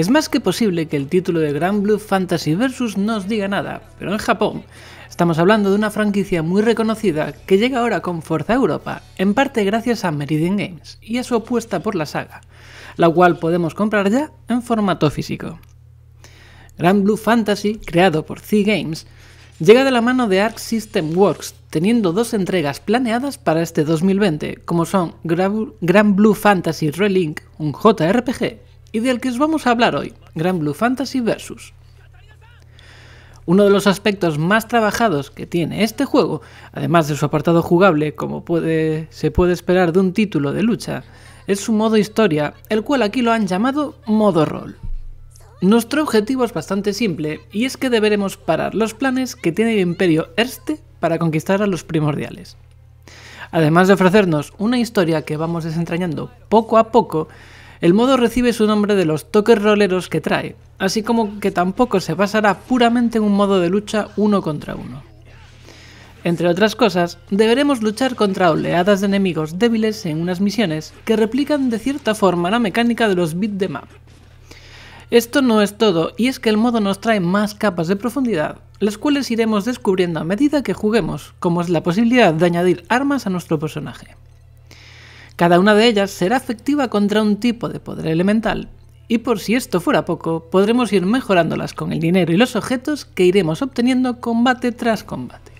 Es más que posible que el título de Grand Blue Fantasy Versus no os diga nada, pero en Japón estamos hablando de una franquicia muy reconocida que llega ahora con fuerza a Europa, en parte gracias a Meridian Games y a su apuesta por la saga, la cual podemos comprar ya en formato físico. Grand Blue Fantasy, creado por Z Games, llega de la mano de Arc System Works, teniendo dos entregas planeadas para este 2020, como son Grand Blue Fantasy Relink, un JRPG, y del que os vamos a hablar hoy, Grand Blue Fantasy Versus. Uno de los aspectos más trabajados que tiene este juego, además de su apartado jugable, como puede, se puede esperar de un título de lucha, es su modo historia, el cual aquí lo han llamado modo rol. Nuestro objetivo es bastante simple, y es que deberemos parar los planes que tiene el Imperio Erste para conquistar a los primordiales. Además de ofrecernos una historia que vamos desentrañando poco a poco, el modo recibe su nombre de los toques roleros que trae, así como que tampoco se basará puramente en un modo de lucha uno contra uno. Entre otras cosas, deberemos luchar contra oleadas de enemigos débiles en unas misiones que replican de cierta forma la mecánica de los beat em map. Esto no es todo, y es que el modo nos trae más capas de profundidad, las cuales iremos descubriendo a medida que juguemos, como es la posibilidad de añadir armas a nuestro personaje. Cada una de ellas será efectiva contra un tipo de poder elemental, y por si esto fuera poco, podremos ir mejorándolas con el dinero y los objetos que iremos obteniendo combate tras combate.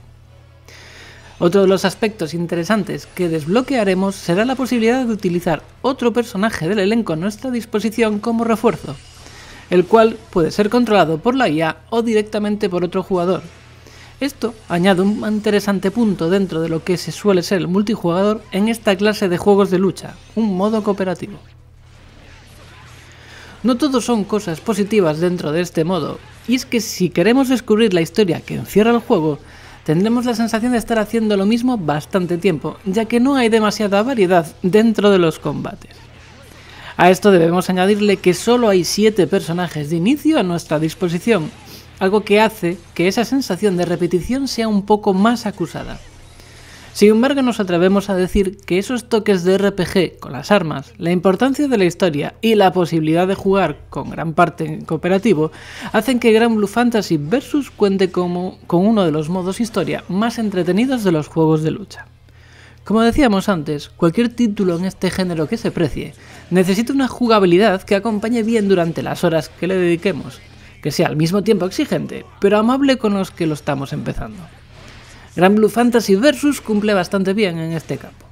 Otro de los aspectos interesantes que desbloquearemos será la posibilidad de utilizar otro personaje del elenco a nuestra disposición como refuerzo, el cual puede ser controlado por la IA o directamente por otro jugador, esto añade un interesante punto dentro de lo que se suele ser el multijugador en esta clase de juegos de lucha, un modo cooperativo. No todo son cosas positivas dentro de este modo, y es que si queremos descubrir la historia que encierra el juego, tendremos la sensación de estar haciendo lo mismo bastante tiempo, ya que no hay demasiada variedad dentro de los combates. A esto debemos añadirle que solo hay 7 personajes de inicio a nuestra disposición, algo que hace que esa sensación de repetición sea un poco más acusada. Sin embargo, nos atrevemos a decir que esos toques de RPG con las armas, la importancia de la historia y la posibilidad de jugar con gran parte en cooperativo hacen que Grand Blue Fantasy Versus cuente como, con uno de los modos historia más entretenidos de los juegos de lucha. Como decíamos antes, cualquier título en este género que se precie necesita una jugabilidad que acompañe bien durante las horas que le dediquemos, que sea al mismo tiempo exigente, pero amable con los que lo estamos empezando. Grand Blue Fantasy Versus cumple bastante bien en este campo.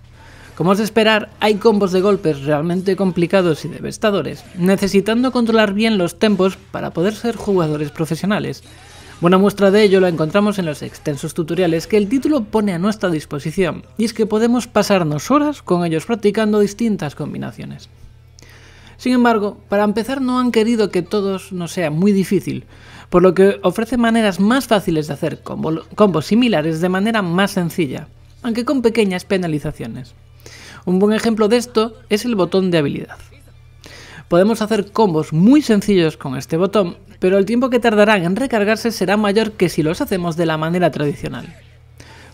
Como es de esperar, hay combos de golpes realmente complicados y devastadores, necesitando controlar bien los tempos para poder ser jugadores profesionales. Buena muestra de ello la encontramos en los extensos tutoriales que el título pone a nuestra disposición, y es que podemos pasarnos horas con ellos practicando distintas combinaciones. Sin embargo, para empezar no han querido que todos nos sea muy difícil, por lo que ofrece maneras más fáciles de hacer combos similares de manera más sencilla, aunque con pequeñas penalizaciones. Un buen ejemplo de esto es el botón de habilidad. Podemos hacer combos muy sencillos con este botón, pero el tiempo que tardarán en recargarse será mayor que si los hacemos de la manera tradicional.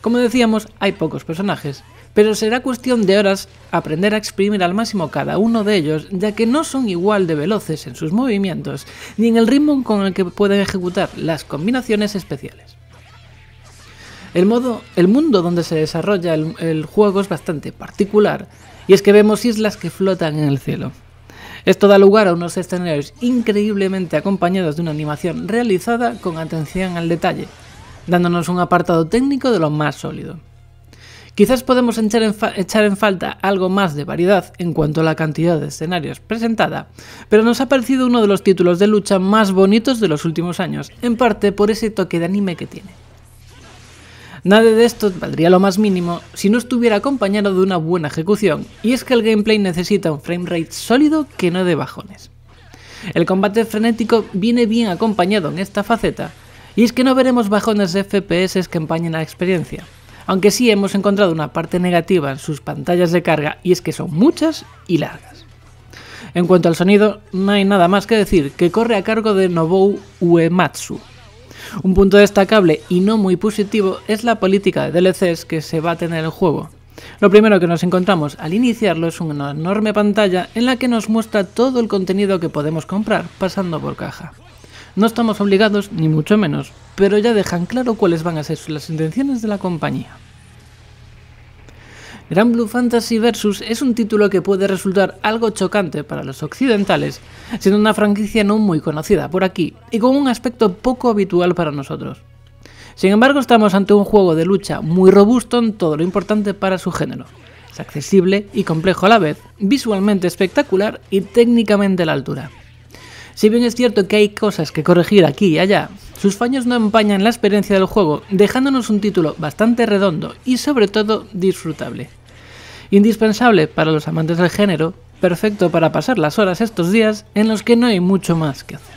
Como decíamos, hay pocos personajes, pero será cuestión de horas aprender a exprimir al máximo cada uno de ellos, ya que no son igual de veloces en sus movimientos ni en el ritmo con el que pueden ejecutar las combinaciones especiales. El, modo, el mundo donde se desarrolla el, el juego es bastante particular, y es que vemos islas que flotan en el cielo. Esto da lugar a unos escenarios increíblemente acompañados de una animación realizada con atención al detalle, dándonos un apartado técnico de lo más sólido. Quizás podemos echar en, falta algo más de variedad en cuanto a la cantidad de escenarios presentada, pero nos ha parecido uno de los títulos de lucha más bonitos de los últimos años, en parte por ese toque de anime que tiene. Nada de esto valdría lo más mínimo si no estuviera acompañado de una buena ejecución, y es que el gameplay necesita un framerate sólido que no de bajones. El combate frenético viene bien acompañado en esta faceta, y es que no veremos bajones de FPS que empañen la experiencia. Aunque sí hemos encontrado una parte negativa en sus pantallas de carga y es que son muchas y largas. En cuanto al sonido, no hay nada más que decir que corre a cargo de Nobuo Uematsu. Un punto destacable y no muy positivo es la política de DLCs que se va a tener el juego, lo primero que nos encontramos al iniciarlo es una enorme pantalla en la que nos muestra todo el contenido que podemos comprar pasando por caja. No estamos obligados, ni mucho menos, pero ya dejan claro cuáles van a ser las intenciones de la compañía. Grand Blue Fantasy Versus es un título que puede resultar algo chocante para los occidentales, siendo una franquicia no muy conocida por aquí y con un aspecto poco habitual para nosotros. Sin embargo, estamos ante un juego de lucha muy robusto en todo lo importante para su género. Es accesible y complejo a la vez, visualmente espectacular y técnicamente a la altura. Si bien es cierto que hay cosas que corregir aquí y allá, sus faños no empañan la experiencia del juego, dejándonos un título bastante redondo y sobre todo disfrutable. Indispensable para los amantes del género, perfecto para pasar las horas estos días en los que no hay mucho más que hacer.